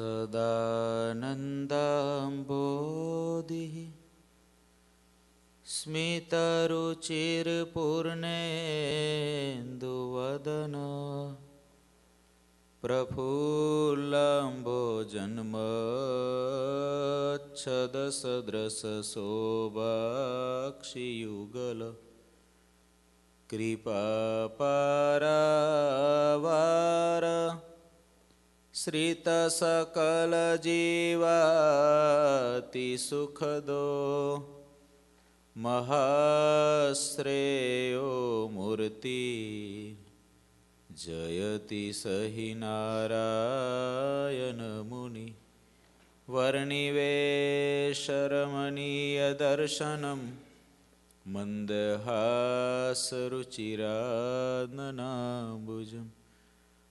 सदानन्दाम्बोधिः स्मितरुचिर्पूर्णेन्दुवदना प्रफुल्लम्बोजन्मच्छदसदृशशोभाक्षियुगल कृपापारावार શ્રીત सकल जीवाति सुखदो મહાશ્રેયો મૂર્તિ જયતિ સહિ નારાયણ મુનિ વર્ણિવેશરમણીયદર્શનમ મંદહાસરુચિરાનનાંબુજમ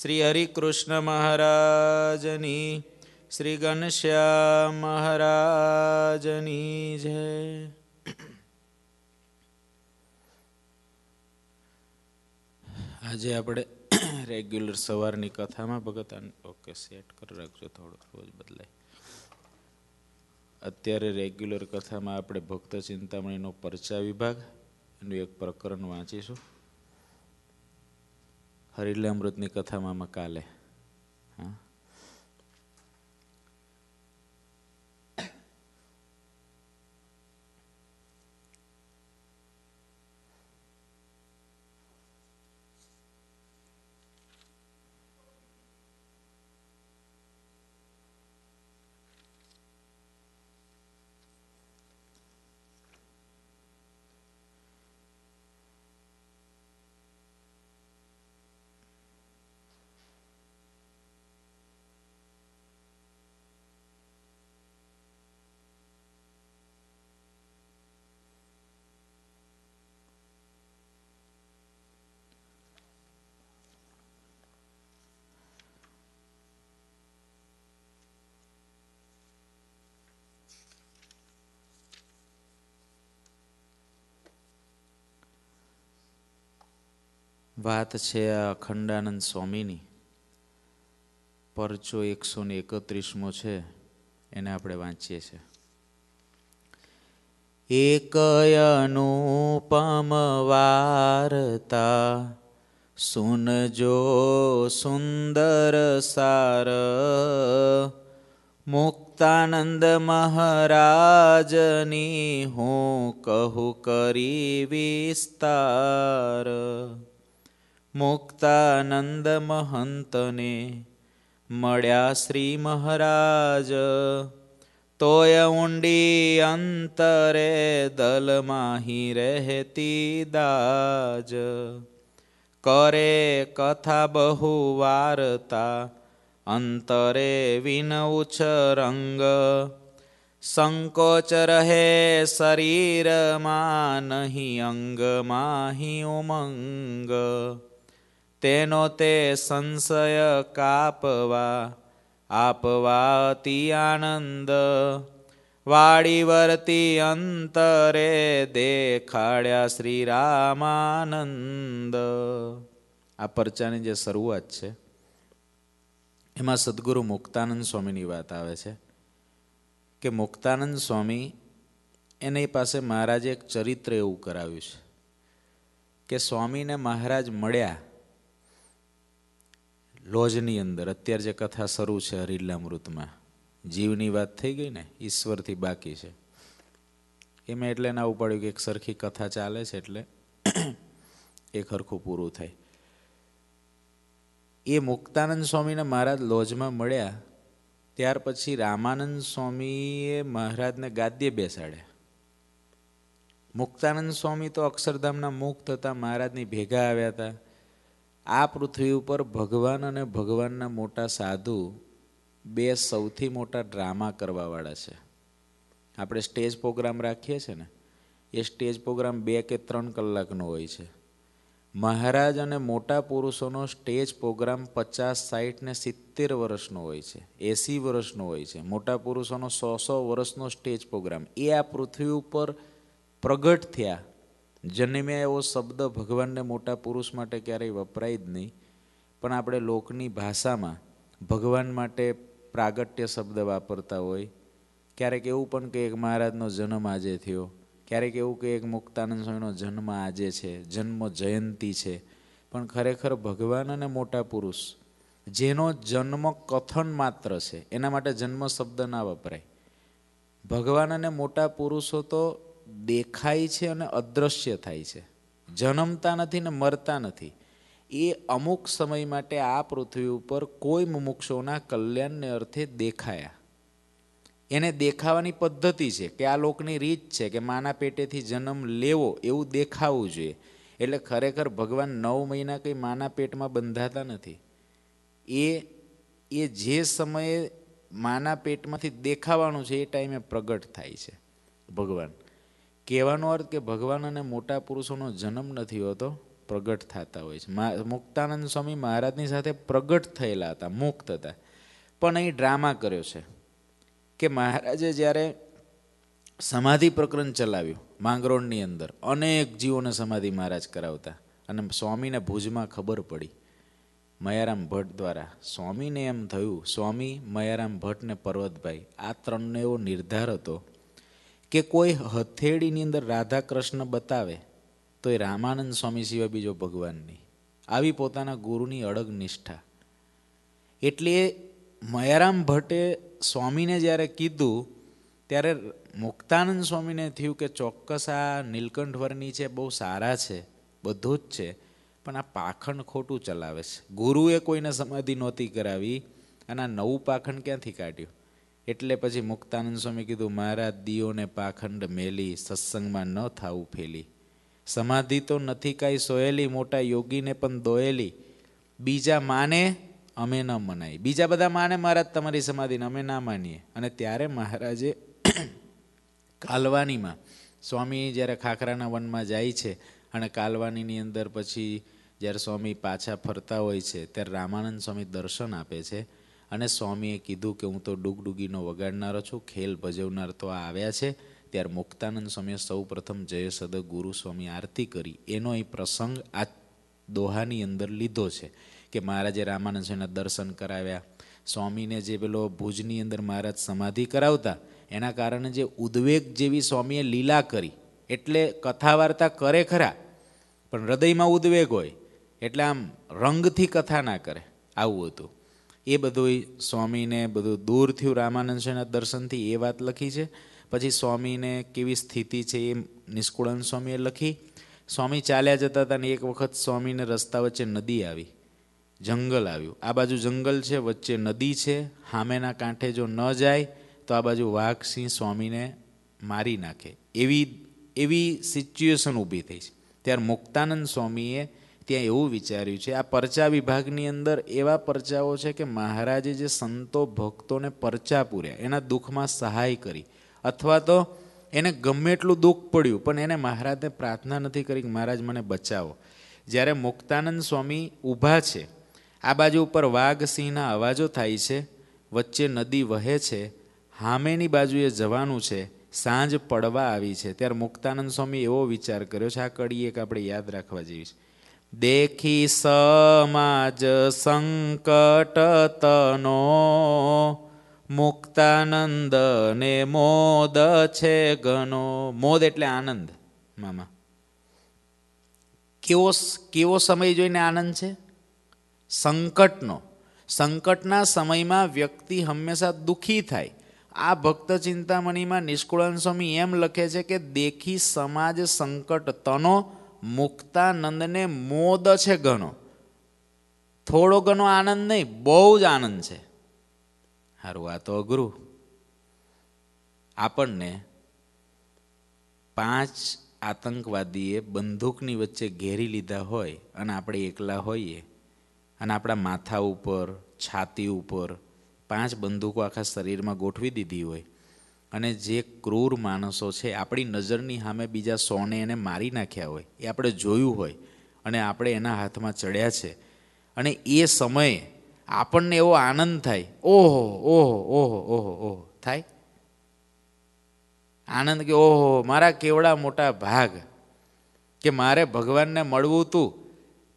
શ્રી હરિકૃષ્ણ મહારાજની શ્રી ઘનશ્યામ મહારાજની જય આજે આપણે રેગ્યુલર સવારની કથામાં ભગત ઓકે સેટ કરી રાખજો થોડોક રોજ બદલાય અત્યારે રેગ્યુલર કથામાં આપણે ભક્ત ચિંતામણીનો પરચા વિભાગ એનું એક પ્રકરણ વાંચીશું હરિલે અમૃતની કથામાં કાલે હા વાત છે આ અખંડાનંદ સ્વામીની પરચો એકસો ને એકત્રીસમો છે એને આપણે વાંચીએ છીએ એકયનુપમ વાર્તા સુનજો સુંદર સાર મુક્તાનંદ મહારાજની હું કહું કરી વિસ્તાર મુક્તાનંદ મહંતને મળ્યા શ્રી મહારાજ તોય ઊંડી અંતરે દલ માહી રહેતી દાજ કરે કથા બહુ વાર્તા અંતરે વિન ઉછરંગ સંકોચ રહે શરીરમાં નહીં અંગ હી ઉમંગ તેનો તે સંશય કાપવા આપવા અતિ આનંદ વાળી વર્તી અંતરે દેખાડ્યા શ્રી રામાનંદ આ પરચાની જે શરૂઆત છે એમાં સદગુરુ મુક્તાનંદ સ્વામીની વાત આવે છે કે મુક્તાનંદ સ્વામી એની પાસે મહારાજે એક ચરિત્ર એવું કરાવ્યું છે કે સ્વામીને મહારાજ મળ્યા લોજની અંદર અત્યારે જે કથા શરૂ છે હરિલામૃતમાં જીવની વાત થઈ ગઈ ને ઈશ્વરથી બાકી છે એમાં એટલે ના ઉપાડ્યું કે એક સરખી કથા ચાલે છે એટલે એ હરખું પૂરું થાય એ મુક્તાનંદ સ્વામીને મહારાજ લોજમાં મળ્યા ત્યાર પછી રામાનંદ સ્વામીએ મહારાજને ગાદ્ય બેસાડ્યા મુક્તાનંદ સ્વામી તો અક્ષરધામના મુક્ત હતા મહારાજની ભેગા આવ્યા હતા આ પૃથ્વી ઉપર ભગવાન અને ભગવાનના મોટા સાધુ બે સૌથી મોટા ડ્રામા કરવાવાળા છે આપણે સ્ટેજ પ્રોગ્રામ રાખીએ છીએ ને એ સ્ટેજ પ્રોગ્રામ બે કે ત્રણ કલાકનો હોય છે મહારાજ અને મોટા પુરુષોનો સ્ટેજ પ્રોગ્રામ પચાસ સાઠ ને સિત્તેર વર્ષનો હોય છે એંસી વર્ષનો હોય છે મોટા પુરુષોનો સો સો વર્ષનો સ્ટેજ પ્રોગ્રામ એ આ પૃથ્વી ઉપર પ્રગટ થયા જન્મ્યા એવો શબ્દ ભગવાનને મોટા પુરુષ માટે ક્યારેય વપરાય જ નહીં પણ આપણે લોકની ભાષામાં ભગવાન માટે પ્રાગટ્ય શબ્દ વાપરતા હોય ક્યારેક એવું પણ કે એક મહારાજનો જન્મ આજે થયો ક્યારેક એવું કે એક મુક્તાનંદ સ્વામીનો જન્મ આજે છે જન્મ જયંતિ છે પણ ખરેખર ભગવાન અને મોટા પુરુષ જેનો જન્મ કથન માત્ર છે એના માટે જન્મ શબ્દ ના વપરાય ભગવાન અને મોટા પુરુષો તો દેખાય છે અને અદ્રશ્ય થાય છે જન્મતા નથી ને મરતા નથી એ અમુક સમય માટે આ પૃથ્વી ઉપર કોઈ મુમુક્ષોના કલ્યાણને અર્થે દેખાયા એને દેખાવાની પદ્ધતિ છે કે આ લોકની રીત છે કે માના પેટેથી જન્મ લેવો એવું દેખાવું જોઈએ એટલે ખરેખર ભગવાન નવ મહિના કંઈ માના પેટમાં બંધાતા નથી એ એ જે સમયે માના પેટમાંથી દેખાવાનું છે એ ટાઈમે પ્રગટ થાય છે ભગવાન કહેવાનો અર્થ કે ભગવાન અને મોટા પુરુષોનો જન્મ નથી હોતો પ્રગટ થતા હોય છે મુક્તાનંદ સ્વામી મહારાજની સાથે પ્રગટ થયેલા હતા મુક્ત હતા પણ અહીં ડ્રામા કર્યો છે કે મહારાજે જ્યારે સમાધિ પ્રકરણ ચલાવ્યું માંગરોળની અંદર અનેક જીવોને સમાધિ મહારાજ કરાવતા અને સ્વામીને ભુજમાં ખબર પડી મયારામ ભટ્ટ દ્વારા સ્વામીને એમ થયું સ્વામી મયારામ ભટ્ટને પર્વતભાઈ આ ત્રણનો એવો નિર્ધાર હતો કે કોઈ હથેળીની અંદર રાધા કૃષ્ણ બતાવે તો એ રામાનંદ સ્વામી સિવાય બીજો ભગવાનની આવી પોતાના ગુરુની અડગ નિષ્ઠા એટલે મયારામ ભટ્ટે સ્વામીને જ્યારે કીધું ત્યારે મુક્તાનંદ સ્વામીને થયું કે ચોક્કસ આ નીલકંઠ વર્ણી છે બહુ સારા છે બધું જ છે પણ આ પાખંડ ખોટું ચલાવે છે ગુરુએ કોઈને સમાધિ નહોતી કરાવી અને આ નવું પાખંડ ક્યાંથી કાઢ્યું એટલે પછી મુક્તાનંદ સ્વામી કીધું મારા દીઓને પાખંડ મેલી સત્સંગમાં ન થાવું ફેલી સમાધિ તો નથી કાંઈ સોયેલી મોટા યોગીને પણ દોયેલી બીજા માને અમે ન મનાય બીજા બધા માને મહારાજ તમારી સમાધિને અમે ના માનીએ અને ત્યારે મહારાજે કાલવાનીમાં સ્વામી જ્યારે ખાખરાના વનમાં જાય છે અને કાલવાનીની અંદર પછી જ્યારે સ્વામી પાછા ફરતા હોય છે ત્યારે રામાનંદ સ્વામી દર્શન આપે છે અને સ્વામીએ કીધું કે હું તો ડૂગડૂગીનો વગાડનારો છું ખેલ ભજવનાર તો આવ્યા છે ત્યારે મુક્તાનંદ સ્વામીએ સૌ પ્રથમ જય ગુરુ સ્વામી આરતી કરી એનો એ પ્રસંગ આ દોહાની અંદર લીધો છે કે મહારાજે રામાનંદ સ્વામીના દર્શન કરાવ્યા સ્વામીને જે પેલો ભુજની અંદર મહારાજ સમાધિ કરાવતા એના કારણે જે ઉદ્વેગ જેવી સ્વામીએ લીલા કરી એટલે કથા વાર્તા કરે ખરા પણ હૃદયમાં ઉદ્વેગ હોય એટલે આમ રંગથી કથા ના કરે આવું હતું એ બધું સ્વામીને બધું દૂર થયું રામાનંદના દર્શનથી એ વાત લખી છે પછી સ્વામીને કેવી સ્થિતિ છે એ નિષ્કુળાનંદ સ્વામીએ લખી સ્વામી ચાલ્યા જતા હતા ને એક વખત સ્વામીને રસ્તા વચ્ચે નદી આવી જંગલ આવ્યું આ બાજુ જંગલ છે વચ્ચે નદી છે સામેના કાંઠે જો ન જાય તો આ બાજુ વાઘ સિંહ સ્વામીને મારી નાખે એવી એવી સિચ્યુએશન ઊભી થઈ છે ત્યારે મુક્તાનંદ સ્વામીએ ત્યાં એવું વિચાર્યું છે આ પરચા વિભાગની અંદર એવા પરચાઓ છે કે મહારાજે જે સંતો ભક્તોને પરચા પૂર્યા એના દુઃખમાં સહાય કરી અથવા તો એને ગમે એટલું દુઃખ પડ્યું પણ એને મહારાજને પ્રાર્થના નથી કરી કે મહારાજ મને બચાવો જ્યારે મુક્તાનંદ સ્વામી ઊભા છે આ બાજુ ઉપર વાઘ સિંહના અવાજો થાય છે વચ્ચે નદી વહે છે હામેની બાજુએ જવાનું છે સાંજ પડવા આવી છે ત્યારે મુક્તાનંદ સ્વામી એવો વિચાર કર્યો છે આ કડી એક આપણે યાદ રાખવા જેવી છે देखि समाज संकटतनो મુક્તાનંદ ને મોદ છે ઘનો મોદ એટલે આનંદ મામા કેવો કેવો સમય જોઈને આનંદ છે સંકટનો સંકટના સમયમાં વ્યક્તિ હંમેશા દુઃખી થાય આ ભક્ત ચિંતામણીમાં નિષ્કુળાન સ્વામી એમ લખે છે કે દેખી સમાજ સંકટ તનો મુક્તાનંદને મોદ છે ઘણો થોડો ઘણો આનંદ નહીં બહુ જ આનંદ છે સારું આ તો અઘરું આપણને પાંચ આતંકવાદીએ બંદૂકની વચ્ચે ઘેરી લીધા હોય અને આપણે એકલા હોઈએ અને આપણા માથા ઉપર છાતી ઉપર પાંચ બંદૂકો આખા શરીરમાં ગોઠવી દીધી હોય અને જે ક્રૂર માણસો છે આપણી નજરની સામે બીજા સોને એને મારી નાખ્યા હોય એ આપણે જોયું હોય અને આપણે એના હાથમાં ચડ્યા છે અને એ સમયે આપણને એવો આનંદ થાય ઓહો ઓહો ઓહો ઓહો ઓહો થાય આનંદ કે ઓહો મારા કેવડા મોટા ભાગ કે મારે ભગવાનને મળવું તું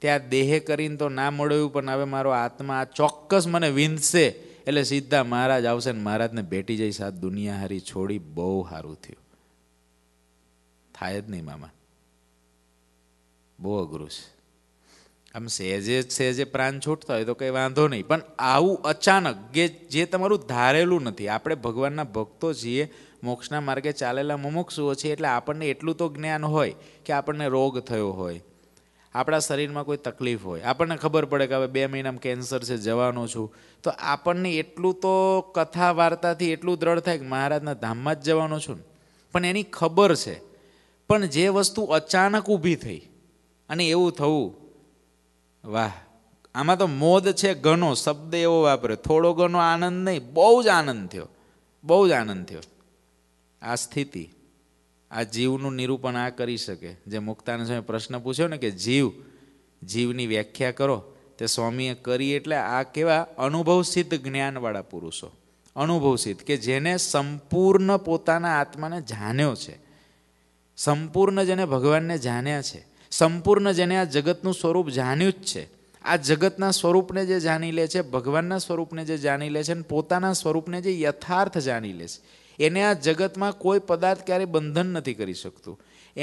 ત્યાં દેહ કરીને તો ના મળ્યું પણ હવે મારો આત્મા આ ચોક્કસ મને વિંધશે એટલે સીધા મહારાજ આવશે ને મહારાજને ભેટી જઈ આ દુનિયા હારી છોડી બહુ સારું થયું થાય જ નહીં મામા બહુ અઘરું છે આમ સહેજે સહેજે પ્રાણ છૂટતા હોય તો કંઈ વાંધો નહીં પણ આવું અચાનક કે જે તમારું ધારેલું નથી આપણે ભગવાનના ભક્તો છીએ મોક્ષના માર્ગે ચાલેલા મુમુક્ષુઓ છીએ એટલે આપણને એટલું તો જ્ઞાન હોય કે આપણને રોગ થયો હોય આપણા શરીરમાં કોઈ તકલીફ હોય આપણને ખબર પડે કે હવે બે મહિનામાં કેન્સર છે જવાનો છું તો આપણને એટલું તો કથા વાર્તાથી એટલું દ્રઢ થાય કે મહારાજના ધામમાં જ જવાનો છું પણ એની ખબર છે પણ જે વસ્તુ અચાનક ઊભી થઈ અને એવું થવું વાહ આમાં તો મોદ છે ઘણો શબ્દ એવો વાપરે થોડો ઘણો આનંદ નહીં બહુ જ આનંદ થયો બહુ જ આનંદ થયો આ સ્થિતિ આ જીવનું નિરૂપણ આ કરી શકે જે મુક્તાને સ્વામી પ્રશ્ન પૂછ્યો ને કે જીવ જીવની વ્યાખ્યા કરો તે સ્વામીએ કરી એટલે આ કેવા અનુભવ સિદ્ધ જ્ઞાનવાળા પુરુષો અનુભવ સિદ્ધ કે જેને સંપૂર્ણ પોતાના આત્માને જાણ્યો છે સંપૂર્ણ જેને ભગવાનને જાણ્યા છે સંપૂર્ણ જેને આ જગતનું સ્વરૂપ જાણ્યું જ છે આ જગતના સ્વરૂપને જે જાણી લે છે ભગવાનના સ્વરૂપને જે જાણી લે છે અને પોતાના સ્વરૂપને જે યથાર્થ જાણી લે છે એને આ જગતમાં કોઈ પદાર્થ ક્યારેય બંધન નથી કરી શકતું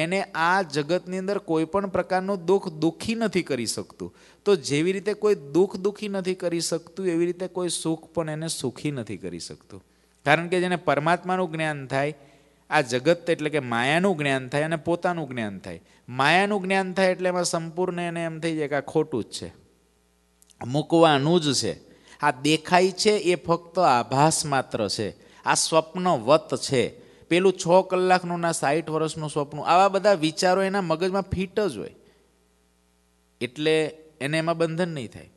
એને આ જગતની અંદર કોઈ પણ પ્રકારનું દુઃખ દુઃખી નથી કરી શકતું તો જેવી રીતે કોઈ દુઃખ દુઃખી નથી કરી શકતું એવી રીતે કોઈ સુખ પણ એને સુખી નથી કરી શકતું કારણ કે જેને પરમાત્માનું જ્ઞાન થાય આ જગત એટલે કે માયાનું જ્ઞાન થાય અને પોતાનું જ્ઞાન થાય માયાનું જ્ઞાન થાય એટલે એમાં સંપૂર્ણ એને એમ થઈ જાય કે આ ખોટું જ છે મૂકવાનું જ છે આ દેખાય છે એ ફક્ત આભાસ માત્ર છે આ સ્વપ્નવત છે પેલું છ કલાકનું ના સાઠ વર્ષનું સ્વપ્ન આવા બધા વિચારો એના મગજમાં ફિટ જ હોય એટલે એને એમાં બંધન નહીં થાય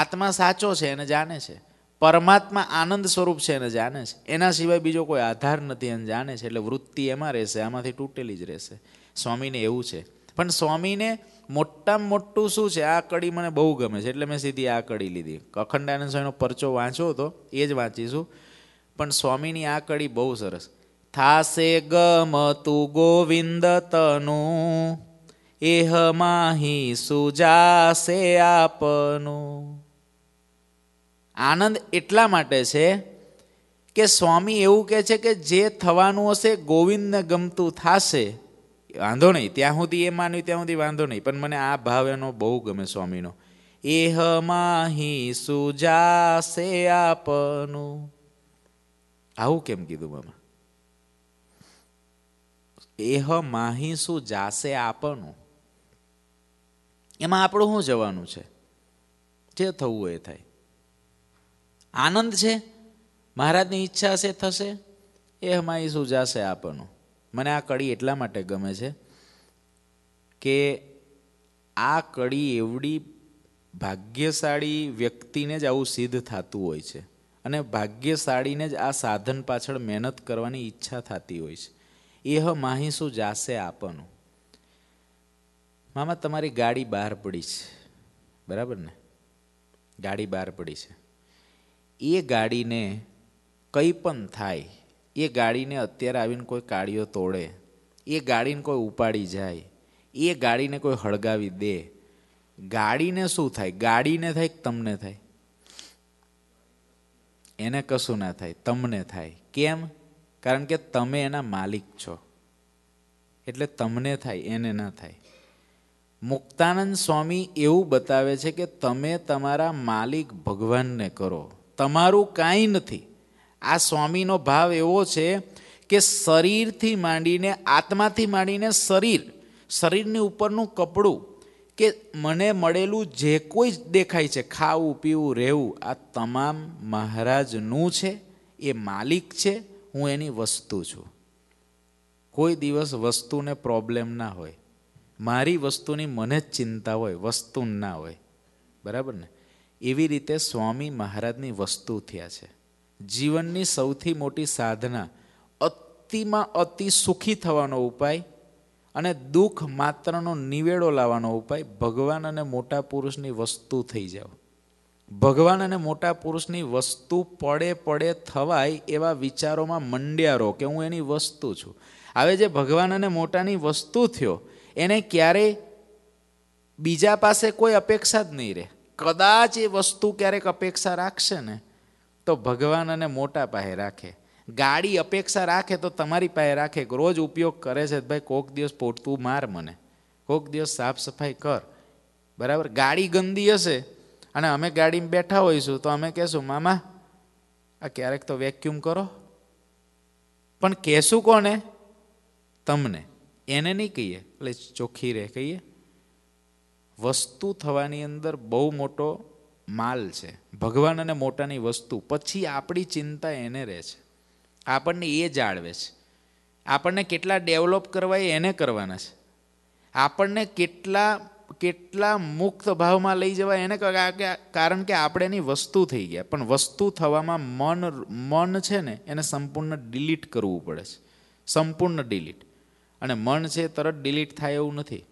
આત્મા સાચો છે એને જાણે છે પરમાત્મા આનંદ સ્વરૂપ છે એને જાણે છે એના સિવાય બીજો કોઈ આધાર નથી એને જાણે છે એટલે વૃત્તિ એમાં રહેશે આમાંથી તૂટેલી જ રહેશે સ્વામીને એવું છે પણ સ્વામીને મોટામાં મોટું શું છે આ કડી મને બહુ ગમે છે એટલે મેં સીધી આ કડી લીધી અખંડાનંદ સ્વામીનો પરચો વાંચ્યો હતો એ જ વાંચીશું પણ સ્વામીની આ કડી બહુ સરસ થાસે તું ગોવિંદ તનું એહ માહી સુજાસે આપનું આનંદ એટલા માટે છે કે સ્વામી એવું કહે છે કે જે થવાનું હશે ગોવિંદને ગમતું થશે વાંધો નહીં ત્યાં સુધી એ માન્યું ત્યાં સુધી વાંધો નહીં પણ મને આ ભાવ એનો બહુ ગમે સ્વામીનો એહ માહી સુજાસે આપનું આવું કેમ કીધું મામા એહ માહી શું જાશે આપણું એમાં આપણું શું જવાનું છે જે થવું એ થાય આનંદ છે મહારાજની ઈચ્છા છે થશે એ માહી શું જાશે આપણું મને આ કડી એટલા માટે ગમે છે કે આ કડી એવડી ભાગ્યશાળી વ્યક્તિને જ આવું સિદ્ધ થતું હોય છે અને ભાગ્યશાળીને જ આ સાધન પાછળ મહેનત કરવાની ઈચ્છા થતી હોય છે એહ માહી શું જાશે આપનું મામા તમારી ગાડી બહાર પડી છે બરાબર ને ગાડી બહાર પડી છે એ ગાડીને કંઈ પણ થાય એ ગાડીને અત્યારે આવીને કોઈ કાળીઓ તોડે એ ગાડીને કોઈ ઉપાડી જાય એ ગાડીને કોઈ હળગાવી દે ગાડીને શું થાય ગાડીને થાય તમને થાય એને કશું ના થાય તમને થાય કેમ કારણ કે તમે એના માલિક છો એટલે તમને થાય એને ના થાય મુક્તાનંદ સ્વામી એવું બતાવે છે કે તમે તમારા માલિક ભગવાનને કરો તમારું કાંઈ નથી આ સ્વામીનો ભાવ એવો છે કે શરીરથી માંડીને આત્માથી માંડીને શરીર શરીરની ઉપરનું કપડું કે મને મળેલું જે કોઈ દેખાય છે ખાવું પીવું રહેવું આ તમામ મહારાજનું છે એ માલિક છે હું એની વસ્તુ છું કોઈ દિવસ વસ્તુને પ્રોબ્લેમ ના હોય મારી વસ્તુની મને જ ચિંતા હોય વસ્તુ ના હોય બરાબર ને એવી રીતે સ્વામી મહારાજની વસ્તુ થયા છે જીવનની સૌથી મોટી સાધના અતિમાં અતિ સુખી થવાનો ઉપાય અને દુઃખ માત્રનો નિવેડો લાવવાનો ઉપાય ભગવાન અને મોટા પુરુષની વસ્તુ થઈ જાઓ ભગવાન અને મોટા પુરુષની વસ્તુ પડે પડે થવાય એવા વિચારોમાં મંડ્યારો કે હું એની વસ્તુ છું હવે જે ભગવાન અને મોટાની વસ્તુ થયો એને ક્યારેય બીજા પાસે કોઈ અપેક્ષા જ નહીં રહે કદાચ એ વસ્તુ ક્યારેક અપેક્ષા રાખશે ને તો ભગવાન અને મોટા પાસે રાખે ગાડી અપેક્ષા રાખે તો તમારી પાસે રાખે રોજ ઉપયોગ કરે છે ભાઈ કોક દિવસ પોટતું માર મને કોક દિવસ સાફ સફાઈ કર બરાબર ગાડી ગંદી હશે અને અમે ગાડીમાં બેઠા હોઈશું તો અમે કહેશું મામા આ ક્યારેક તો વેક્યુમ કરો પણ કહેશું કોને તમને એને નહીં કહીએ એટલે ચોખ્ખી રહે કહીએ વસ્તુ થવાની અંદર બહુ મોટો માલ છે ભગવાન અને મોટાની વસ્તુ પછી આપણી ચિંતા એને રહે છે આપણને એ જાળવે છે આપણને કેટલા ડેવલપ કરવા એને કરવાના છે આપણને કેટલા કેટલા મુક્ત ભાવમાં લઈ જવા એને કારણ કે આપણે એની વસ્તુ થઈ ગયા પણ વસ્તુ થવામાં મન મન છે ને એને સંપૂર્ણ ડિલીટ કરવું પડે છે સંપૂર્ણ ડિલીટ અને મન છે તરત ડિલીટ થાય એવું નથી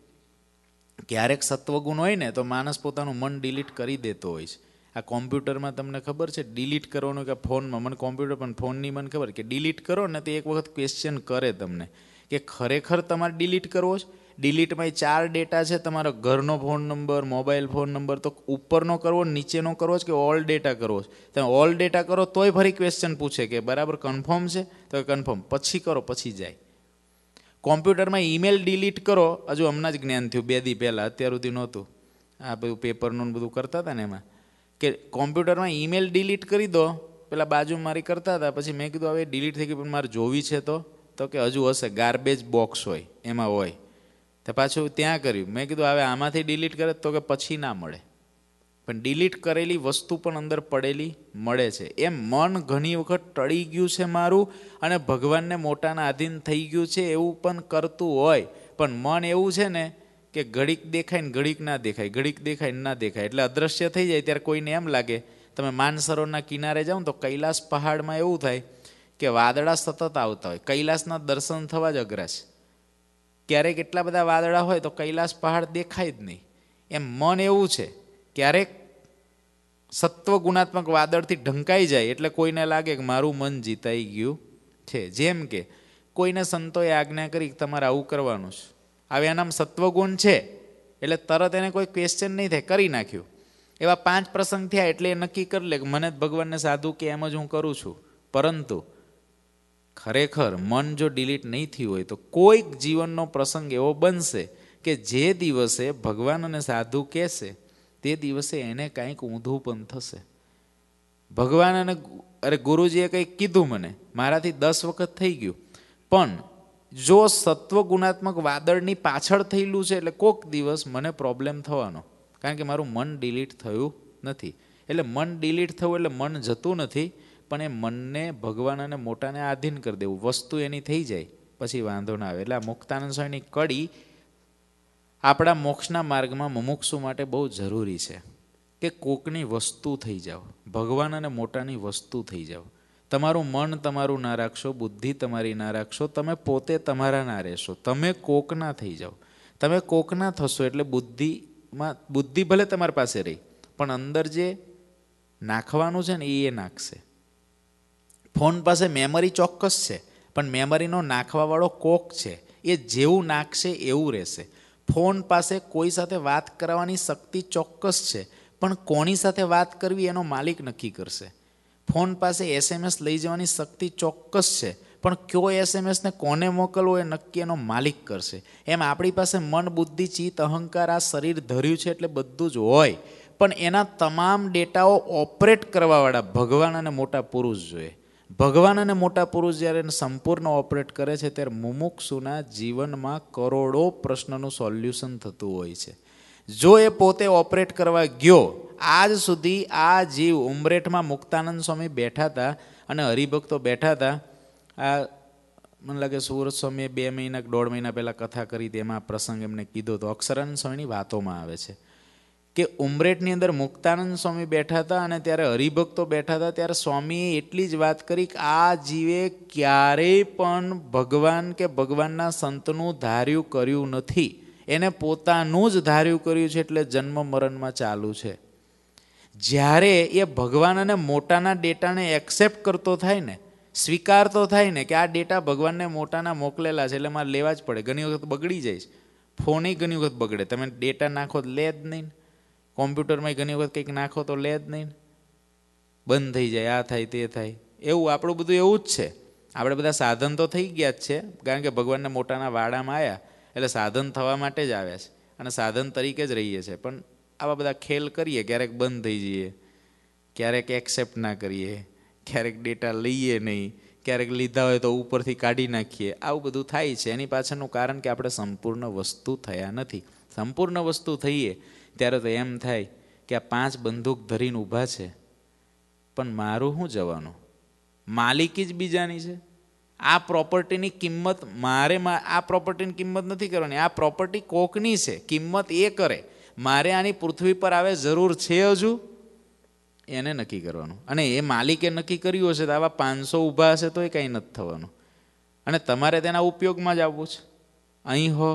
ક્યારેક સત્વગુણ હોય ને તો માણસ પોતાનું મન ડિલીટ કરી દેતો હોય છે આ કોમ્પ્યુટરમાં તમને ખબર છે ડિલીટ કરવાનું કે ફોનમાં મને કોમ્પ્યુટર પણ ફોનની મને ખબર કે ડિલીટ કરો ને તે એક વખત ક્વેશ્ચન કરે તમને કે ખરેખર તમારે ડિલીટ કરવો છે ડિલીટમાં ચાર ડેટા છે તમારો ઘરનો phone number mobile phone number તો ઉપરનો કરવો નીચેનો કરવો છે કે ઓલ ડેટા કરવો છે તમે ઓલ ડેટા કરો તોય ફરી ક્વેશ્ચન પૂછે કે બરાબર કન્ફર્મ છે તો કન્ફર્મ પછી કરો પછી જાય કોમ્પ્યુટરમાં ઈમેલ ડિલીટ કરો હજુ હમણાં જ જ્ઞાન થયું બે દી પહેલાં અત્યાર સુધી નહોતું આ બધું પેપરનું બધું કરતા હતા ને એમાં કે કોમ્પ્યુટરમાં ઈમેલ ડિલીટ કરી દો પેલા બાજુ મારી કરતા હતા પછી મેં કીધું હવે ડિલીટ થઈ ગઈ પણ મારે જોવી છે તો તો કે હજુ હશે ગાર્બેજ બોક્સ હોય એમાં હોય તો પાછું ત્યાં કર્યું મેં કીધું હવે આમાંથી ડિલીટ કરે તો કે પછી ના મળે પણ ડિલીટ કરેલી વસ્તુ પણ અંદર પડેલી મળે છે એમ મન ઘણી વખત ટળી ગયું છે મારું અને ભગવાનને મોટાના આધીન થઈ ગયું છે એવું પણ કરતું હોય પણ મન એવું છે ને કે ઘડીક દેખાય ને ઘડીક ના દેખાય ઘડીક દેખાય ના દેખાય એટલે અદ્રશ્ય થઈ જાય ત્યારે કોઈને એમ લાગે તમે માનસરોવરના કિનારે જાઓ તો કૈલાસ પહાડમાં એવું થાય કે વાદળા સતત આવતા હોય કૈલાસના દર્શન થવા જ અઘરાશ ક્યારેક એટલા બધા વાદળા હોય તો કૈલાસ પહાડ દેખાય જ નહીં એમ મન એવું છે ક્યારેક સત્વગુણાત્મક વાદળથી ઢંકાઈ જાય એટલે કોઈને લાગે કે મારું મન જીતાઈ ગયું છે જેમ કે કોઈને સંતોએ આજ્ઞા કરી તમારે આવું કરવાનું છે આવે એનામ સત્વગુણ છે એટલે તરત એને કોઈ ક્વેશ્ચન નહીં થાય કરી નાખ્યું એવા પાંચ પ્રસંગ થયા એટલે એ નક્કી કરી લે કે મને જ ભગવાનને સાધુ કે એમ જ હું કરું છું પરંતુ ખરેખર મન જો ડિલીટ નહીં થયું હોય તો કોઈક જીવનનો પ્રસંગ એવો બનશે કે જે દિવસે ભગવાન અને સાધુ કહેશે તે દિવસે એને કાંઈક ઊંધું પણ થશે ભગવાન અને અરે ગુરુજીએ કંઈક કીધું મને મારાથી દસ વખત થઈ ગયું પણ જો ગુણાત્મક વાદળની પાછળ થયેલું છે એટલે કોક દિવસ મને પ્રોબ્લેમ થવાનો કારણ કે મારું મન ડિલીટ થયું નથી એટલે મન ડિલીટ થવું એટલે મન જતું નથી પણ એ મનને ભગવાન અને મોટાને આધીન કરી દેવું વસ્તુ એની થઈ જાય પછી વાંધો ના આવે એટલે આ મુક્તાનંદ સ્વામીની કડી આપણા મોક્ષના માર્ગમાં મુમુક્ષુ માટે બહુ જરૂરી છે કે કોકની વસ્તુ થઈ જાઓ ભગવાન અને મોટાની વસ્તુ થઈ જાઓ તમારું મન તમારું ના રાખશો બુદ્ધિ તમારી ના રાખશો તમે પોતે તમારા ના રહેશો તમે કોકના થઈ જાઓ તમે કોકના થશો એટલે બુદ્ધિમાં બુદ્ધિ ભલે તમારી પાસે રહી પણ અંદર જે નાખવાનું છે ને એ નાખશે ફોન પાસે મેમરી ચોક્કસ છે પણ મેમરીનો નાખવાવાળો કોક છે એ જેવું નાખશે એવું રહેશે ફોન પાસે કોઈ સાથે વાત કરવાની શક્તિ ચોક્કસ છે પણ કોની સાથે વાત કરવી એનો માલિક નક્કી કરશે ફોન પાસે એસએમએસ લઈ જવાની શક્તિ ચોક્કસ છે પણ કયો એસએમએસને કોને મોકલવો એ નક્કી એનો માલિક કરશે એમ આપણી પાસે મન બુદ્ધિ ચિત્ત અહંકાર આ શરીર ધર્યું છે એટલે બધું જ હોય પણ એના તમામ ડેટાઓ ઓપરેટ કરવાવાળા ભગવાન અને મોટા પુરુષ જોઈએ ભગવાન અને મોટા પુરુષ જ્યારે એને સંપૂર્ણ ઓપરેટ કરે છે ત્યારે મુમુક્ષુના જીવનમાં કરોડો પ્રશ્નનું સોલ્યુશન થતું હોય છે જો એ પોતે ઓપરેટ કરવા ગયો આજ સુધી આ જીવ ઉમરેઠમાં મુક્તાનંદ સ્વામી બેઠા હતા અને હરિભક્તો બેઠા હતા આ મને લાગે સુરત સ્વામીએ બે મહિના દોઢ મહિના પહેલાં કથા કરી તેમાં આ પ્રસંગ એમને કીધો તો અક્ષરાનંદ સ્વામીની વાતોમાં આવે છે કે ઉમરેઠની અંદર મુક્તાનંદ સ્વામી બેઠા હતા અને ત્યારે હરિભક્તો બેઠા હતા ત્યારે સ્વામીએ એટલી જ વાત કરી કે આ જીવે ક્યારેય પણ ભગવાન કે ભગવાનના સંતનું ધાર્યું કર્યું નથી એને પોતાનું જ ધાર્યું કર્યું છે એટલે જન્મ મરણમાં ચાલુ છે જ્યારે એ ભગવાન અને મોટાના ડેટાને એક્સેપ્ટ કરતો થાય ને સ્વીકાર તો થાય ને કે આ ડેટા ભગવાનને મોટાના મોકલેલા છે એટલે મારે લેવા જ પડે ઘણી વખત બગડી જાય છે ફોને ઘણી વખત બગડે તમે ડેટા નાખો તો લે જ નહીં કોમ્પ્યુટરમાં ઘણી વખત કંઈક નાખો તો લે જ નહીં બંધ થઈ જાય આ થાય તે થાય એવું આપણું બધું એવું જ છે આપણે બધા સાધન તો થઈ ગયા જ છે કારણ કે ભગવાનને મોટાના વાડામાં આવ્યા એટલે સાધન થવા માટે જ આવ્યા છે અને સાધન તરીકે જ રહીએ છીએ પણ આવા બધા ખેલ કરીએ ક્યારેક બંધ થઈ જઈએ ક્યારેક એક્સેપ્ટ ના કરીએ ક્યારેક ડેટા લઈએ નહીં ક્યારેક લીધા હોય તો ઉપરથી કાઢી નાખીએ આવું બધું થાય છે એની પાછળનું કારણ કે આપણે સંપૂર્ણ વસ્તુ થયા નથી સંપૂર્ણ વસ્તુ થઈએ ત્યારે તો એમ થાય કે આ પાંચ બંદૂક ધરીને ઊભા છે પણ મારું શું જવાનું માલિકી જ બીજાની છે આ પ્રોપર્ટીની કિંમત મારે આ પ્રોપર્ટીની કિંમત નથી કરવાની આ પ્રોપર્ટી કોકની છે કિંમત એ કરે મારે આની પૃથ્વી પર આવે જરૂર છે હજુ એને નક્કી કરવાનું અને એ માલિકે નક્કી કર્યું હશે તો આવા પાંચસો ઊભા હશે તો એ કંઈ નથી થવાનું અને તમારે તેના ઉપયોગમાં જ આવવું છે અહીં હો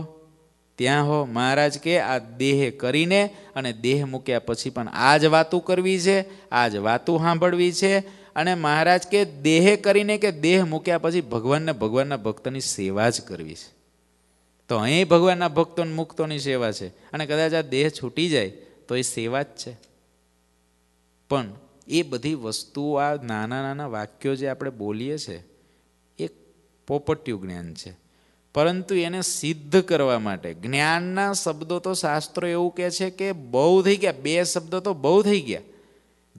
ત્યાં હો મહારાજ કે આ દેહ કરીને અને દેહ મૂક્યા પછી પણ આ જ વાતું કરવી છે આ જ વાતું સાંભળવી છે અને મહારાજ કે દેહ કરીને કે દેહ મૂક્યા પછી ભગવાનને ભગવાનના ભક્તની સેવા જ કરવી છે તો અહીં ભગવાનના ભક્તોને મુક્તોની સેવા છે અને કદાચ આ દેહ છૂટી જાય તો એ સેવા જ છે પણ એ બધી વસ્તુઓ આ નાના નાના વાક્યો જે આપણે બોલીએ છીએ એ પોપટિયું જ્ઞાન છે પરંતુ એને સિદ્ધ કરવા માટે જ્ઞાનના શબ્દો તો શાસ્ત્રો એવું કહે છે કે બહુ થઈ ગયા બે શબ્દો તો બહુ થઈ ગયા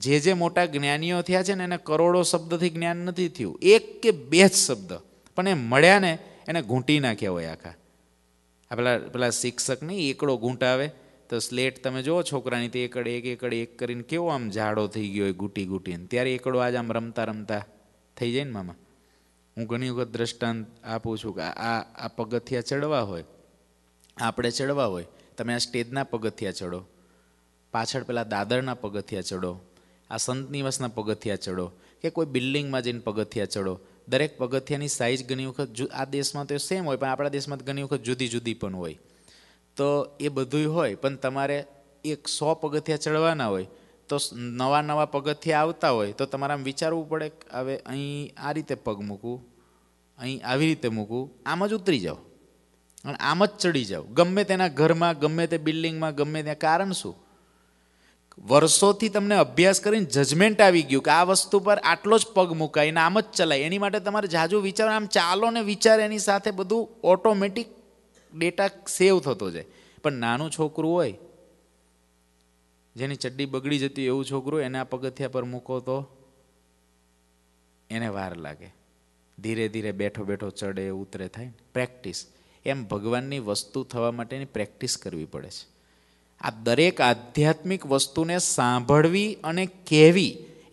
જે જે મોટા જ્ઞાનીઓ થયા છે ને એને કરોડો શબ્દથી જ્ઞાન નથી થયું એક કે બે જ શબ્દ પણ એ મળ્યા ને એને ઘૂંટી નાખ્યા હોય આખા આ પેલા પેલા શિક્ષક નહીં ઘૂંટ આવે તો સ્લેટ તમે જુઓ છોકરાની તો એકડ એક એકડ એક કરીને કેવો આમ જાડો થઈ ગયો હોય ઘૂંટી ઘૂંટીને ત્યારે એકડો આજ આમ રમતા રમતા થઈ જાય ને મામા હું ઘણી વખત દ્રષ્ટાંત આપું છું કે આ આ પગથિયા ચડવા હોય આપણે ચડવા હોય તમે આ સ્ટેજના પગથિયા ચડો પાછળ પેલા દાદરના પગથિયા ચડો આ સંત નિવાસના પગથિયા ચડો કે કોઈ બિલ્ડિંગમાં જઈને પગથિયા ચડો દરેક પગથિયાની સાઇઝ ઘણી વખત આ દેશમાં તો સેમ હોય પણ આપણા દેશમાં ઘણી વખત જુદી જુદી પણ હોય તો એ બધુંય હોય પણ તમારે એક સો પગથિયા ચડવાના હોય તો નવા નવા પગથિયા આવતા હોય તો તમારે આમ વિચારવું પડે કે હવે અહીં આ રીતે પગ મૂકું અહીં આવી રીતે મૂકું આમ જ ઉતરી જાઓ અને આમ જ ચડી જાઓ ગમે તેના ઘરમાં ગમે તે બિલ્ડિંગમાં ગમે ત્યાં કારણ શું વર્ષોથી તમને અભ્યાસ કરીને જજમેન્ટ આવી ગયું કે આ વસ્તુ પર આટલો જ પગ મુકાય ને આમ જ ચલાય એની માટે તમારે જાજુ વિચાર આમ ચાલો ને વિચાર એની સાથે બધું ઓટોમેટિક ડેટા સેવ થતો જાય પણ નાનું છોકરું હોય જેની ચડ્ડી બગડી જતી એવું છોકરું એને આ પગથિયા પર મૂકો તો એને વાર લાગે ધીરે ધીરે બેઠો બેઠો ચડે ઉતરે થાય ને પ્રેક્ટિસ એમ ભગવાનની વસ્તુ થવા માટેની પ્રેક્ટિસ કરવી પડે છે આ દરેક આધ્યાત્મિક વસ્તુને સાંભળવી અને કહેવી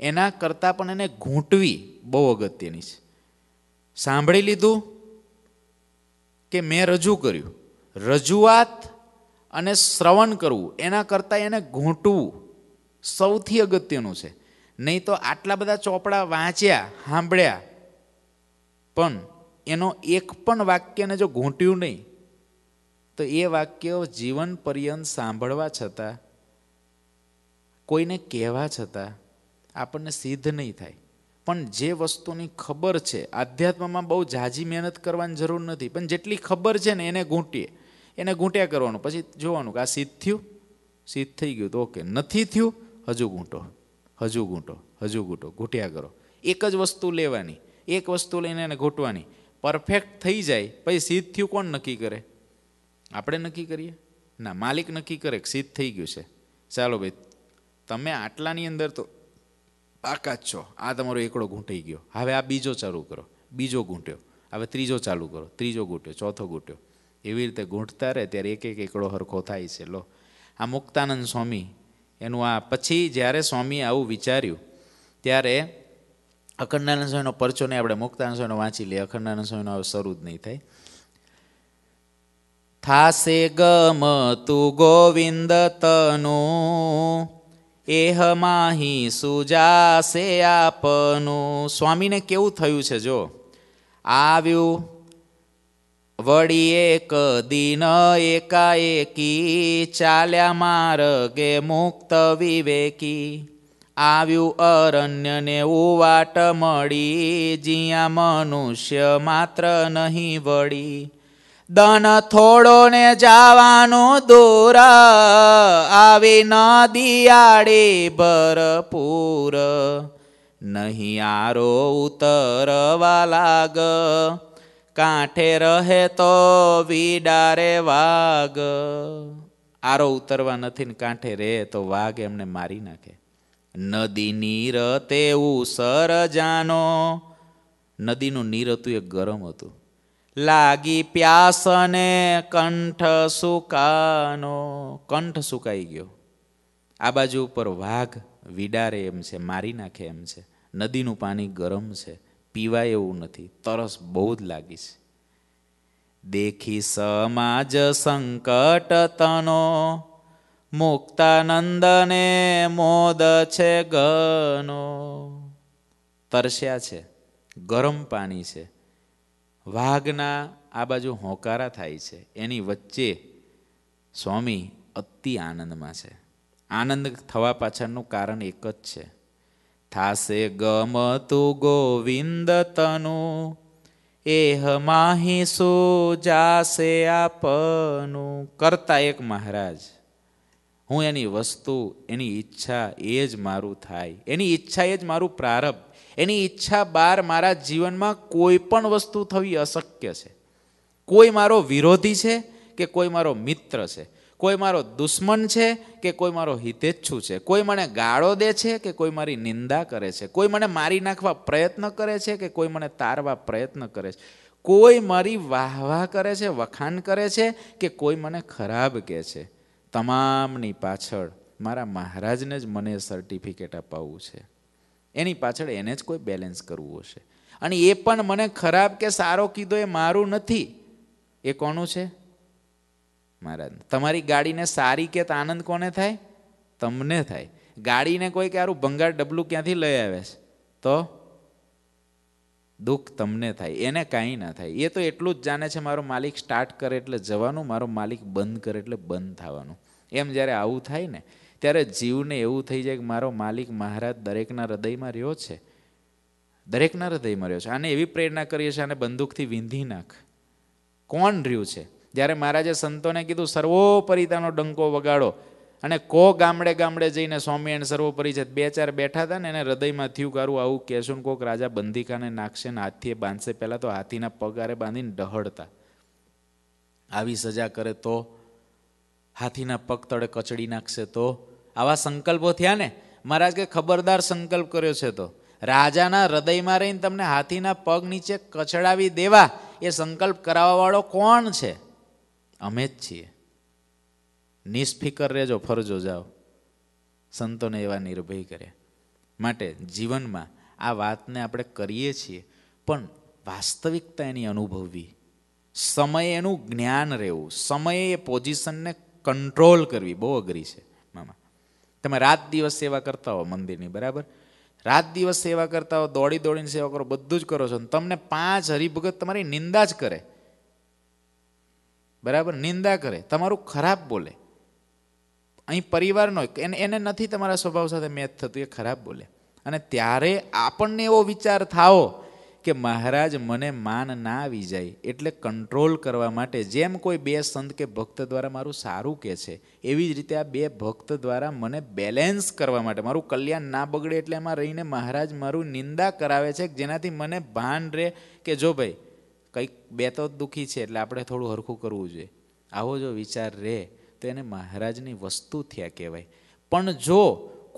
એના કરતાં પણ એને ઘૂંટવી બહુ અગત્યની છે સાંભળી લીધું કે મેં રજૂ કર્યું રજૂઆત અને શ્રવણ કરવું એના કરતાં એને ઘૂંટવું સૌથી અગત્યનું છે નહીં તો આટલા બધા ચોપડા વાંચ્યા સાંભળ્યા પણ એનો એક પણ વાક્યને જો ઘૂંટ્યું નહીં તો એ વાક્યો જીવન પર્યંત સાંભળવા છતાં કોઈને કહેવા છતાં આપણને સિદ્ધ નહીં થાય પણ જે વસ્તુની ખબર છે આધ્યાત્મમાં બહુ જાજી મહેનત કરવાની જરૂર નથી પણ જેટલી ખબર છે ને એને ઘૂંટીએ એને ઘૂંટ્યા કરવાનું પછી જોવાનું કે આ સિદ્ધ થયું સિદ્ધ થઈ ગયું તો ઓકે નથી થયું હજુ ઘૂંટો હજુ ઘૂંટો હજુ ઘૂંટો ઘૂંટ્યા કરો એક જ વસ્તુ લેવાની એક વસ્તુ લઈને એને ઘૂંટવાની પરફેક્ટ થઈ જાય પછી સિદ્ધ થયું કોણ નક્કી કરે આપણે નક્કી કરીએ ના માલિક નક્કી કરે સિદ્ધ થઈ ગયું છે ચાલો ભાઈ તમે આટલાની અંદર તો પાકા જ છો આ તમારો એકડો ઘૂંટાઈ ગયો હવે આ બીજો ચાલુ કરો બીજો ઘૂંટ્યો હવે ત્રીજો ચાલુ કરો ત્રીજો ઘૂંટ્યો ચોથો ઘૂંટ્યો એવી રીતે ઘૂંટતા રહે ત્યારે એક એક એકડો હરખો થાય છે લો આ મુક્તાનંદ સ્વામી એનું આ પછી જ્યારે સ્વામીએ આવું વિચાર્યું ત્યારે અખંડાનંદ સ્વામીનો પરચોને આપણે મુક્તાનંદ સ્વામીનો વાંચી લઈએ અખંડાનંદ સ્વામીનો હવે શરૂ જ નહીં થાય થાશે તું ગોવિંદ તનું એહ માહી સુજાશે આપનું સ્વામીને કેવું થયું છે જો આવ્યું વળી એક દિન એકાએકી ચાલ્યા માર્ગે મુક્ત વિવેકી આવ્યું અરણ્યને ઉવાટ મળી જ્યાં મનુષ્ય માત્ર નહીં વળી દન થોડો ને જાવાનું દૂર આવી ન દિયાળે ભરપૂર નહીં આરો ઉતરવા લાગ કાંઠે રહે તો વિડારે વાઘ આરો ઉતરવા નથી ને કાંઠે રહે તો વાઘ એમને મારી નાખે નદીની રતે ઉસર જાનો નદીનું નીર હતું એ ગરમ હતું લાગી પ્યાસ ને કંઠ સુકાનો કંઠ સુકાઈ ગયો આ બાજુ ઉપર વાઘ વિડારે એમ છે મારી નાખે એમ છે નદીનું પાણી ગરમ છે પીવાય એવું નથી તરસ બહુ જ લાગી છે દેખી સમાજ સંકટ તનો મુક્તાનંદને મોદ છે ગનો તરસ્યા છે ગરમ પાણી છે વાઘના આ બાજુ હોંકારા થાય છે એની વચ્ચે સ્વામી અતિ આનંદમાં છે આનંદ થવા પાછળનું કારણ એક જ છે થાશે ગમ તું ગોવિંદ તનુ એહ માહી સો જાશે આપનું કરતા એક મહારાજ હું એની વસ્તુ એની ઈચ્છા એ જ મારું થાય એની ઈચ્છા એ જ મારું પ્રારબ્ધ એની ઈચ્છા બહાર મારા જીવનમાં કોઈ પણ વસ્તુ થવી અશક્ય છે કોઈ મારો વિરોધી છે કે કોઈ મારો મિત્ર છે કોઈ મારો દુશ્મન છે કે કોઈ મારો હિતેચ્છુ છે કોઈ મને ગાળો દે છે કે કોઈ મારી નિંદા કરે છે કોઈ મને મારી નાખવા પ્રયત્ન કરે છે કે કોઈ મને તારવા પ્રયત્ન કરે છે કોઈ મારી વાહવાહ કરે છે વખાણ કરે છે કે કોઈ મને ખરાબ કહે છે તમામની પાછળ મારા મહારાજને જ મને સર્ટિફિકેટ અપાવવું છે એની પાછળ એને જ કોઈ બેલેન્સ કરવું હશે અને એ પણ મને ખરાબ કે સારો કીધો એ મારું નથી એ કોનું છે મારા તમારી ગાડીને સારી કે આનંદ કોને થાય તમને થાય ગાડીને કોઈ ક્યારું ભંગાર ડબલું ક્યાંથી લઈ આવે છે તો દુઃખ તમને થાય એને કાંઈ ના થાય એ તો એટલું જ જાણે છે મારો માલિક સ્ટાર્ટ કરે એટલે જવાનું મારો માલિક બંધ કરે એટલે બંધ થવાનું એમ જ્યારે આવું થાય ને ત્યારે જીવને એવું થઈ જાય કે મારો માલિક મહારાજ દરેકના હૃદયમાં રહ્યો છે દરેકના હૃદયમાં રહ્યો છે આને એવી પ્રેરણા કરીએ છીએ આને બંદૂકથી વિંધી નાખ કોણ રહ્યું છે જ્યારે મહારાજે સંતોને કીધું સર્વોપરિતાનો ડંકો વગાડો અને કો ગામડે ગામડે જઈને સ્વામી સ્વામિનારાયણ સર્વોપરી છે બે ચાર બેઠા હતા ને એને હૃદયમાં થયું કારું આવું કહેશું કોક રાજા બંદીકાને નાખશે ને હાથથી બાંધશે પહેલાં તો હાથીના પગારે બાંધીને ડહડતા આવી સજા કરે તો હાથીના પગ તળે કચડી નાખશે તો આવા સંકલ્પો થયા ને મહારાજ કે ખબરદાર સંકલ્પ કર્યો છે તો રાજાના હૃદયમાં રહીને તમને હાથીના પગ નીચે કચડાવી દેવા એ સંકલ્પ કરાવવાવાળો કોણ છે અમે જ છીએ નિષ્ફિકર રહેજો ફરજો જાઓ સંતોને એવા નિર્ભય કરે માટે જીવનમાં આ વાતને આપણે કરીએ છીએ પણ વાસ્તવિકતા એની અનુભવવી સમયે એનું જ્ઞાન રહેવું સમયે એ પોઝિશનને કંટ્રોલ કરવી બહુ અઘરી છે મામા તમે રાત દિવસ સેવા કરતા હો મંદિરની બરાબર રાત દિવસ સેવા કરતા હો દોડી દોડીને સેવા કરો બધું જ કરો છો તમને પાંચ હરિભગત તમારી નિંદા જ કરે બરાબર નિંદા કરે તમારું ખરાબ બોલે અહીં પરિવારનો એને એને નથી તમારા સ્વભાવ સાથે મેચ થતું એ ખરાબ બોલે અને ત્યારે આપણને એવો વિચાર થાવો કે મહારાજ મને માન ના આવી જાય એટલે કંટ્રોલ કરવા માટે જેમ કોઈ બે સંત કે ભક્ત દ્વારા મારું સારું કહે છે એવી જ રીતે આ બે ભક્ત દ્વારા મને બેલેન્સ કરવા માટે મારું કલ્યાણ ના બગડે એટલે એમાં રહીને મહારાજ મારું નિંદા કરાવે છે જેનાથી મને ભાન રહે કે જો ભાઈ કંઈક બે તો દુઃખી છે એટલે આપણે થોડું હરખું કરવું જોઈએ આવો જો વિચાર રહે તો એને મહારાજની વસ્તુ થયા કહેવાય પણ જો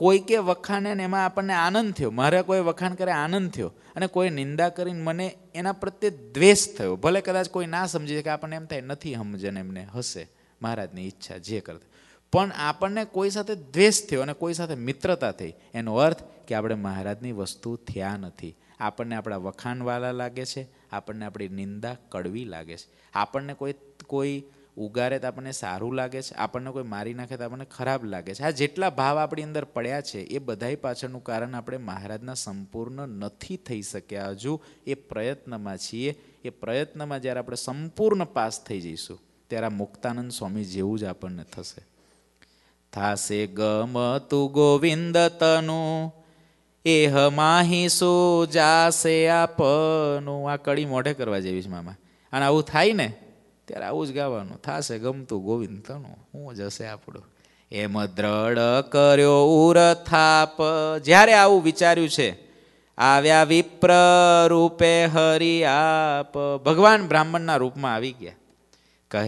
કોઈકે વખાણે ને એમાં આપણને આનંદ થયો મારે કોઈ વખાણ કરે આનંદ થયો અને કોઈ નિંદા કરીને મને એના પ્રત્યે દ્વેષ થયો ભલે કદાચ કોઈ ના સમજી શકે આપણને એમ થાય નથી સમજણ એમને હશે મહારાજની ઈચ્છા જે કરતા પણ આપણને કોઈ સાથે દ્વેષ થયો અને કોઈ સાથે મિત્રતા થઈ એનો અર્થ કે આપણે મહારાજની વસ્તુ થયા નથી આપણને આપણા વખાણવાળા લાગે છે આપણને આપણી નિંદા કડવી લાગે છે આપણને કોઈ કોઈ ઉગારે તો આપણને સારું લાગે છે આપણને કોઈ મારી નાખે તો આપણને ખરાબ લાગે છે આ જેટલા ભાવ આપણી અંદર પડ્યા છે એ બધાય પાછળનું કારણ આપણે મહારાજના સંપૂર્ણ નથી થઈ શક્યા હજુ એ પ્રયત્નમાં છીએ એ પ્રયત્નમાં જ્યારે આપણે સંપૂર્ણ પાસ થઈ જઈશું ત્યારે આ મુક્તાનંદ સ્વામી જેવું જ આપણને થશે થાશે ગમ તું ગોવિંદ તનુ એહ માહી સો જાશે આપનું આ કડી મોઢે કરવા જેવી છે મામા અને આવું થાય ને ત્યારે આવું જ ગાવાનું થશે ગમતું ગોવિંદ તણું શું જ હશે આપણું એમ દ્રઢ કર્યો ઉર થાપ જ્યારે આવું વિચાર્યું છે આવ્યા વિપ્ર રૂપે હરિ આપ ભગવાન બ્રાહ્મણના રૂપમાં આવી ગયા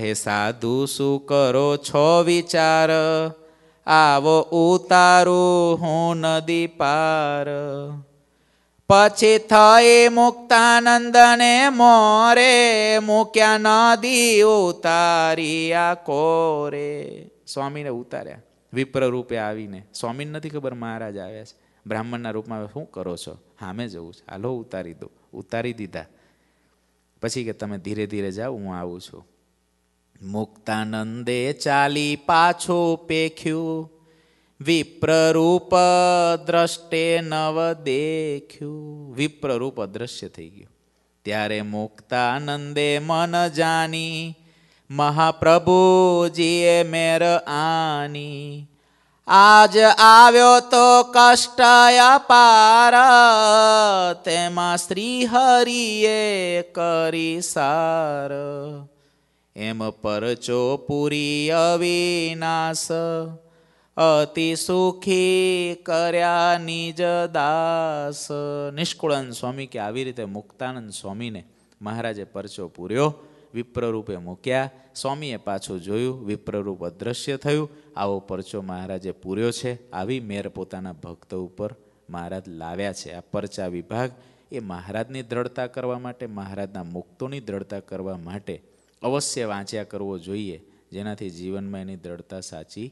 કહે સાધુ શું કરો છો વિચાર આવો ઉતારું હું નદી પાર પછી થઈ મુક્તાનંદને મોરે મૂક્યા નદી ઉતારી આ કોરે સ્વામીને ઉતાર્યા વિપ્ર રૂપે આવીને સ્વામીને નથી ખબર મહારાજ આવ્યા છે બ્રાહ્મણના રૂપમાં શું કરો છો હામે જવું છે હાલો ઉતારી દો ઉતારી દીધા પછી કે તમે ધીરે ધીરે જાઓ હું આવું છું મુક્તાનંદે ચાલી પાછો પેખ્યું વિપ્રરૂપ દ્રષ્ટે નવ દેખ્યું વિપ્રરૂપ અદ્રશ્ય થઈ ગયું ત્યારે મુક્તાનંદે મન જાની મહાપ્રભુજીએ મેર આની આજ આવ્યો તો કષ્ટ અપાર તેમાં શ્રી હરિએ કરી સાર એમ પરચો પુરી અવિનાશ અતિ સુખી કર્યા નિજ દાસ નિષ્કુળાનંદ સ્વામી કે આવી રીતે મુક્તાનંદ સ્વામીને મહારાજે પરચો પૂર્યો વિપ્રરૂપે મૂક્યા સ્વામીએ પાછું જોયું વિપ્રરૂપ અદ્રશ્ય થયું આવો પરચો મહારાજે પૂર્યો છે આવી મેર પોતાના ભક્ત ઉપર મહારાજ લાવ્યા છે આ પરચા વિભાગ એ મહારાજની દ્રઢતા કરવા માટે મહારાજના મુક્તોની દ્રઢતા કરવા માટે અવશ્ય વાંચ્યા કરવો જોઈએ જેનાથી જીવનમાં એની દ્રઢતા સાચી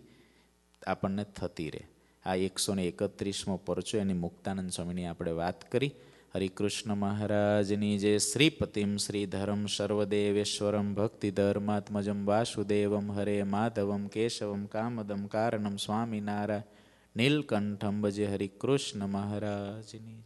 આપણને થતી રહે આ એકસો ને એકત્રીસમો પરચો એની મુક્તાનંદ સ્વામીની આપણે વાત કરી હરિકૃષ્ણ મહારાજની જે શ્રીપતિમ શ્રીધરમ સર્વદેવેશ્વરમ ભક્તિ ધર્માત્મજમ વાસુદેવમ હરે માધવમ કેશવમ કામદમ કારણમ સ્વામિનારાયણ નીલકંઠમ ભજે હરિકૃષ્ણ મહારાજની